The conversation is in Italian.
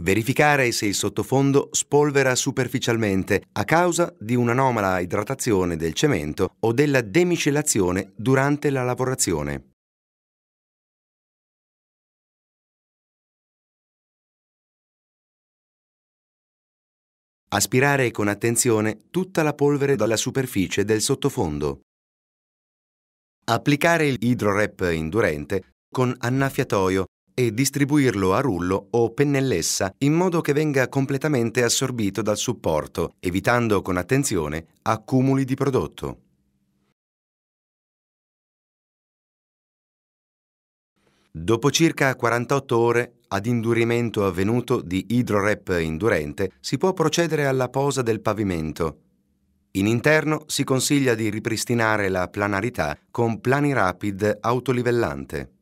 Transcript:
verificare se il sottofondo spolvera superficialmente a causa di un'anomala idratazione del cemento o della demicellazione durante la lavorazione. Aspirare con attenzione tutta la polvere dalla superficie del sottofondo. Applicare il idrorep indurente con annaffiatoio e distribuirlo a rullo o pennellessa in modo che venga completamente assorbito dal supporto, evitando con attenzione accumuli di prodotto. Dopo circa 48 ore ad indurimento avvenuto di idrorep indurente si può procedere alla posa del pavimento. In interno si consiglia di ripristinare la planarità con Plani Rapid autolivellante.